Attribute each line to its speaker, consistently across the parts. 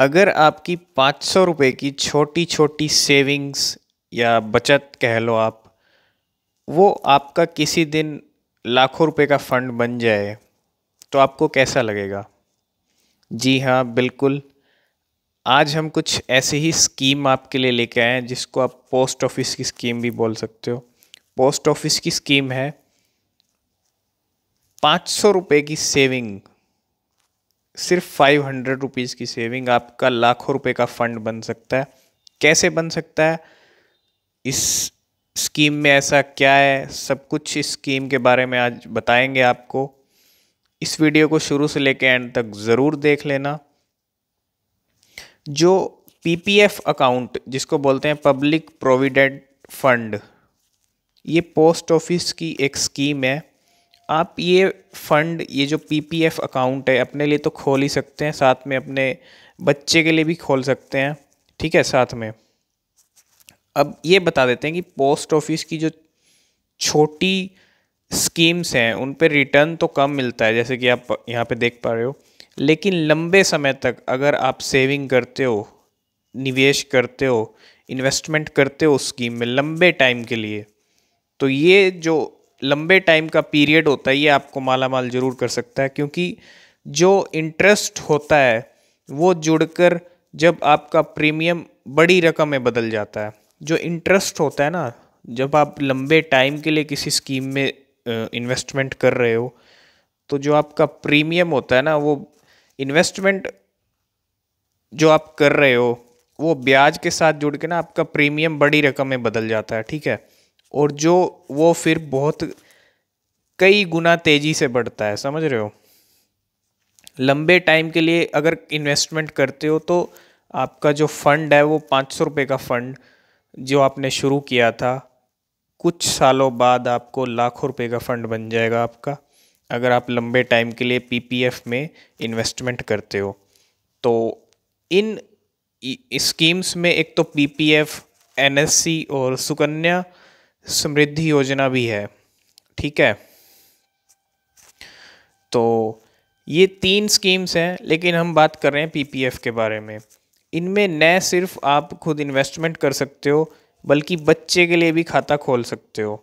Speaker 1: अगर आपकी पाँच सौ रुपये की छोटी छोटी सेविंग्स या बचत कह लो आप वो आपका किसी दिन लाखों रुपए का फंड बन जाए तो आपको कैसा लगेगा जी हाँ बिल्कुल आज हम कुछ ऐसे ही स्कीम आपके लिए लेके आए हैं जिसको आप पोस्ट ऑफिस की स्कीम भी बोल सकते हो पोस्ट ऑफिस की स्कीम है पाँच सौ रुपये की सेविंग सिर्फ फाइव हंड्रेड रुपीज़ की सेविंग आपका लाखों रुपए का फंड बन सकता है कैसे बन सकता है इस स्कीम में ऐसा क्या है सब कुछ इस स्कीम के बारे में आज बताएंगे आपको इस वीडियो को शुरू से लेकर एंड तक ज़रूर देख लेना जो पीपीएफ अकाउंट जिसको बोलते हैं पब्लिक प्रोविडेंट फंड ये पोस्ट ऑफिस की एक स्कीम है आप ये फ़ंड ये जो पीपीएफ अकाउंट है अपने लिए तो खोल ही सकते हैं साथ में अपने बच्चे के लिए भी खोल सकते हैं ठीक है साथ में अब ये बता देते हैं कि पोस्ट ऑफिस की जो छोटी स्कीम्स हैं उन पर रिटर्न तो कम मिलता है जैसे कि आप यहाँ पे देख पा रहे हो लेकिन लंबे समय तक अगर आप सेविंग करते हो निवेश करते हो इन्वेस्टमेंट करते हो स्कीम में लंबे टाइम के लिए तो ये जो लंबे टाइम का पीरियड होता है ये आपको माला माल जरूर कर सकता है क्योंकि जो इंटरेस्ट होता है वो जुड़कर जब आपका प्रीमियम बड़ी रकम में बदल जाता है जो इंटरेस्ट होता है ना जब आप लंबे टाइम के लिए किसी स्कीम में इन्वेस्टमेंट कर रहे हो तो जो आपका प्रीमियम होता है ना वो इन्वेस्टमेंट जो आप कर रहे हो वो ब्याज के साथ जुड़ के ना आपका प्रीमियम बड़ी रकम में बदल जाता है ठीक है और जो वो फिर बहुत कई गुना तेज़ी से बढ़ता है समझ रहे हो लंबे टाइम के लिए अगर इन्वेस्टमेंट करते हो तो आपका जो फंड है वो पाँच सौ रुपये का फंड जो आपने शुरू किया था कुछ सालों बाद आपको लाखों रुपए का फंड बन जाएगा आपका अगर आप लंबे टाइम के लिए पीपीएफ में इन्वेस्टमेंट करते हो तो इन स्कीम्स में एक तो पीपीएफ एनएससी और सुकन्या समृद्धि योजना भी है ठीक है तो ये तीन स्कीम्स हैं लेकिन हम बात कर रहे हैं पीपीएफ के बारे में इनमें न सिर्फ आप खुद इन्वेस्टमेंट कर सकते हो बल्कि बच्चे के लिए भी खाता खोल सकते हो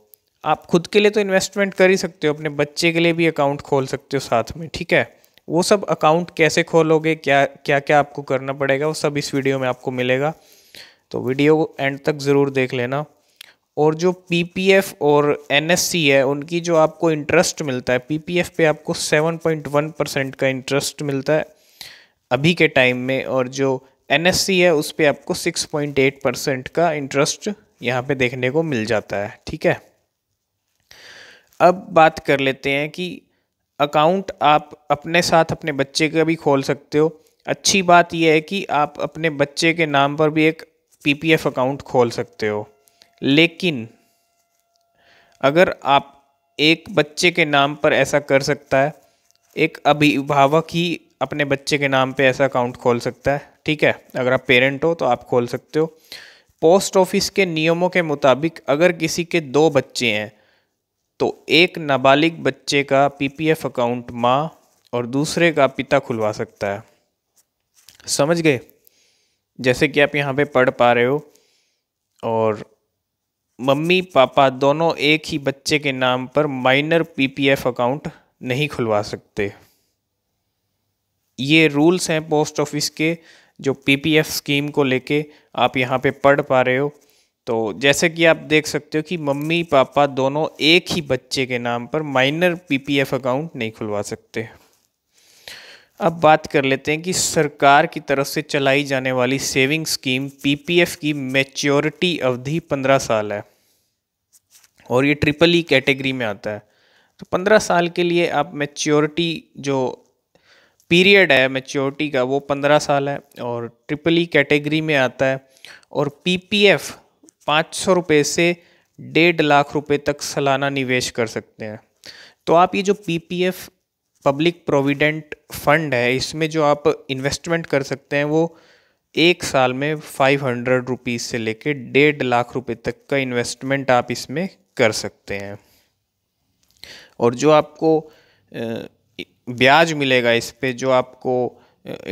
Speaker 1: आप खुद के लिए तो इन्वेस्टमेंट कर ही सकते हो अपने बच्चे के लिए भी अकाउंट खोल सकते हो साथ में ठीक है वो सब अकाउंट कैसे खोलोगे क्या क्या क्या आपको करना पड़ेगा वो सब इस वीडियो में आपको मिलेगा तो वीडियो को एंड तक ज़रूर देख लेना और जो पीपीएफ और एनएससी है उनकी जो आपको इंटरेस्ट मिलता है पीपीएफ पे आपको 7.1 परसेंट का इंटरेस्ट मिलता है अभी के टाइम में और जो एनएससी है उस पर आपको 6.8 परसेंट का इंटरेस्ट यहाँ पे देखने को मिल जाता है ठीक है अब बात कर लेते हैं कि अकाउंट आप अपने साथ अपने बच्चे का भी खोल सकते हो अच्छी बात यह है कि आप अपने बच्चे के नाम पर भी एक पीपीएफ अकाउंट खोल सकते हो लेकिन अगर आप एक बच्चे के नाम पर ऐसा कर सकता है एक अभिभावक ही अपने बच्चे के नाम पे ऐसा अकाउंट खोल सकता है ठीक है अगर आप पेरेंट हो तो आप खोल सकते हो पोस्ट ऑफिस के नियमों के मुताबिक अगर किसी के दो बच्चे हैं तो एक नाबालिग बच्चे का पीपीएफ अकाउंट माँ और दूसरे का पिता खुलवा सकता है समझ गए जैसे कि आप यहाँ पे पढ़ पा रहे हो और मम्मी पापा दोनों एक ही बच्चे के नाम पर माइनर पीपीएफ अकाउंट नहीं खुलवा सकते ये रूल्स हैं पोस्ट ऑफिस के जो पीपीएफ स्कीम को लेके आप यहाँ पे पढ़ पा रहे हो तो जैसे कि आप देख सकते हो कि मम्मी पापा दोनों एक ही बच्चे के नाम पर माइनर पीपीएफ अकाउंट नहीं खुलवा सकते अब बात कर लेते हैं कि सरकार की तरफ से चलाई जाने वाली सेविंग स्कीम पीपीएफ की मैच्योरिटी अवधि पंद्रह साल है और ये ट्रिपल ई कैटेगरी में आता है तो पंद्रह साल के लिए आप मेच्योरिटी जो पीरियड है मेच्योरिटी का वो पंद्रह साल है और ट्रिपल ई कैटेगरी में आता है और पी पी एफ पाँच सौ रुपये से डेढ़ लाख रुपए तक सालाना निवेश कर सकते हैं तो आप ये जो P P F public provident fund है इसमें जो आप इन्वेस्टमेंट कर सकते हैं वो एक साल में फाइव हंड्रेड रुपीज़ से लेकर डेढ़ लाख रुपए तक का इन्वेस्टमेंट आप इसमें कर सकते हैं और जो आपको ब्याज मिलेगा इस पे जो आपको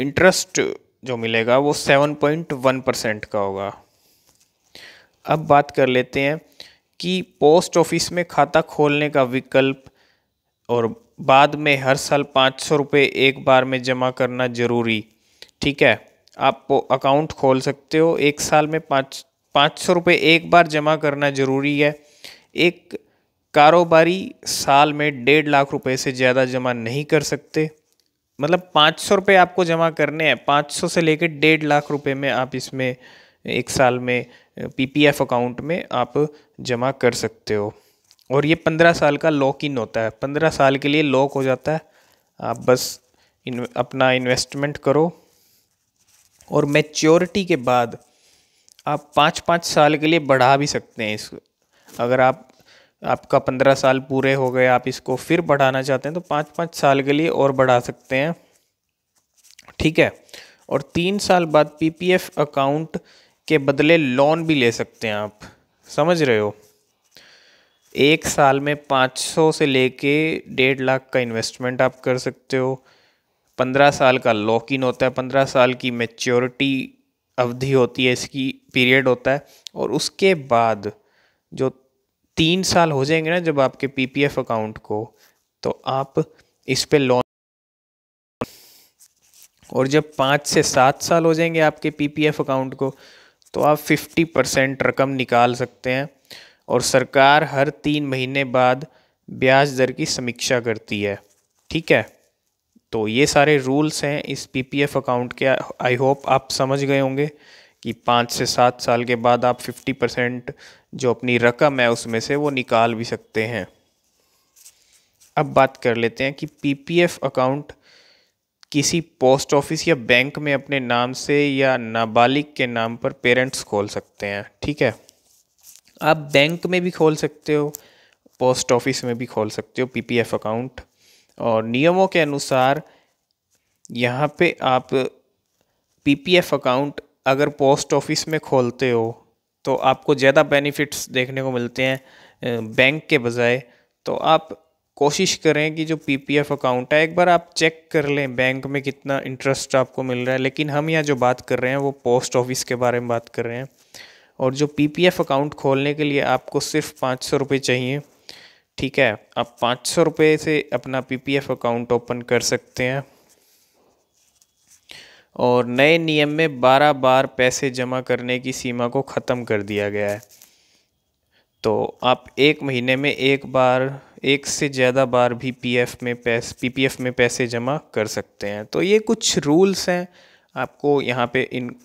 Speaker 1: इंटरेस्ट जो मिलेगा वो सेवन पॉइंट वन परसेंट का होगा अब बात कर लेते हैं कि पोस्ट ऑफिस में खाता खोलने का विकल्प और बाद में हर साल पाँच सौ रुपये एक बार में जमा करना ज़रूरी ठीक है आप अकाउंट खोल सकते हो एक साल में पाँच पाँच सौ रुपये एक बार जमा करना ज़रूरी है एक कारोबारी साल में डेढ़ लाख रुपए से ज़्यादा जमा नहीं कर सकते मतलब पाँच सौ रुपये आपको जमा करने हैं पाँच सौ से लेकर डेढ़ लाख रुपए में आप इसमें एक साल में पीपीएफ अकाउंट में आप जमा कर सकते हो और ये पंद्रह साल का लॉक इन होता है पंद्रह साल के लिए लॉक हो जाता है आप बस इन, अपना इन्वेस्टमेंट करो और मैच्योरिटी के बाद आप पाँच पाँच साल के लिए बढ़ा भी सकते हैं इस अगर आप आपका पंद्रह साल पूरे हो गए आप इसको फिर बढ़ाना चाहते हैं तो पाँच पाँच साल के लिए और बढ़ा सकते हैं ठीक है और तीन साल बाद पीपीएफ अकाउंट के बदले लोन भी ले सकते हैं आप समझ रहे हो एक साल में पाँच सौ से लेके डेढ़ लाख का इन्वेस्टमेंट आप कर सकते हो पंद्रह साल का लॉक इन होता है पंद्रह साल की मेच्योरिटी अवधि होती है इसकी पीरियड होता है और उसके बाद जो तीन साल हो जाएंगे ना जब आपके पीपीएफ अकाउंट को तो आप इस पर लोन और जब पाँच से सात साल हो जाएंगे आपके पीपीएफ अकाउंट को तो आप फिफ्टी परसेंट रकम निकाल सकते हैं और सरकार हर तीन महीने बाद ब्याज दर की समीक्षा करती है ठीक है तो ये सारे रूल्स हैं इस पीपीएफ अकाउंट के आई होप आप समझ गए होंगे कि पाँच से सात साल के बाद आप फिफ्टी परसेंट जो अपनी रकम है उसमें से वो निकाल भी सकते हैं अब बात कर लेते हैं कि पीपीएफ अकाउंट किसी पोस्ट ऑफिस या बैंक में अपने नाम से या नाबालिग के नाम पर पेरेंट्स खोल सकते हैं ठीक है आप बैंक में भी खोल सकते हो पोस्ट ऑफिस में भी खोल सकते हो पीपीएफ अकाउंट और नियमों के अनुसार यहाँ पे आप पीपीएफ अकाउंट अगर पोस्ट ऑफिस में खोलते हो तो आपको ज़्यादा बेनिफिट्स देखने को मिलते हैं बैंक के बजाय तो आप कोशिश करें कि जो पीपीएफ अकाउंट है एक बार आप चेक कर लें बैंक में कितना इंटरेस्ट आपको मिल रहा है लेकिन हम यहाँ जो बात कर रहे हैं वो पोस्ट ऑफिस के बारे में बात कर रहे हैं और जो पीपीएफ अकाउंट खोलने के लिए आपको सिर्फ पाँच सौ रुपये चाहिए ठीक है आप पाँच सौ रुपये से अपना पीपीएफ अकाउंट ओपन कर सकते हैं और नए नियम में बारह बार पैसे जमा करने की सीमा को ख़त्म कर दिया गया है तो आप एक महीने में एक बार एक से ज़्यादा बार भी पीएफ में पैसे पीपीएफ में पैसे जमा कर सकते हैं तो ये कुछ रूल्स हैं आपको यहाँ पे इन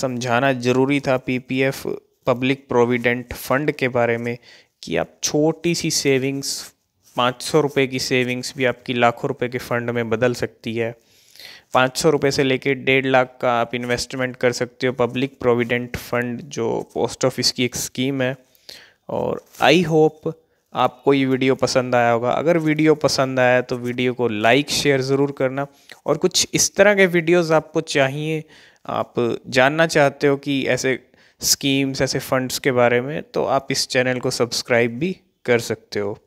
Speaker 1: समझाना ज़रूरी था पीपीएफ पब्लिक प्रोविडेंट फंड के बारे में कि आप छोटी सी सेविंग्स पाँच सौ रुपये की सेविंग्स भी आपकी लाखों रुपए के फ़ंड में बदल सकती है पाँच सौ रुपये से लेके डेढ़ लाख का आप इन्वेस्टमेंट कर सकते हो पब्लिक प्रोविडेंट फंड जो पोस्ट ऑफिस की एक स्कीम है और आई होप आपको ये वीडियो पसंद आया होगा अगर वीडियो पसंद आया तो वीडियो को लाइक शेयर ज़रूर करना और कुछ इस तरह के वीडियोस आपको चाहिए आप जानना चाहते हो कि ऐसे स्कीम्स ऐसे फंड्स के बारे में तो आप इस चैनल को सब्सक्राइब भी कर सकते हो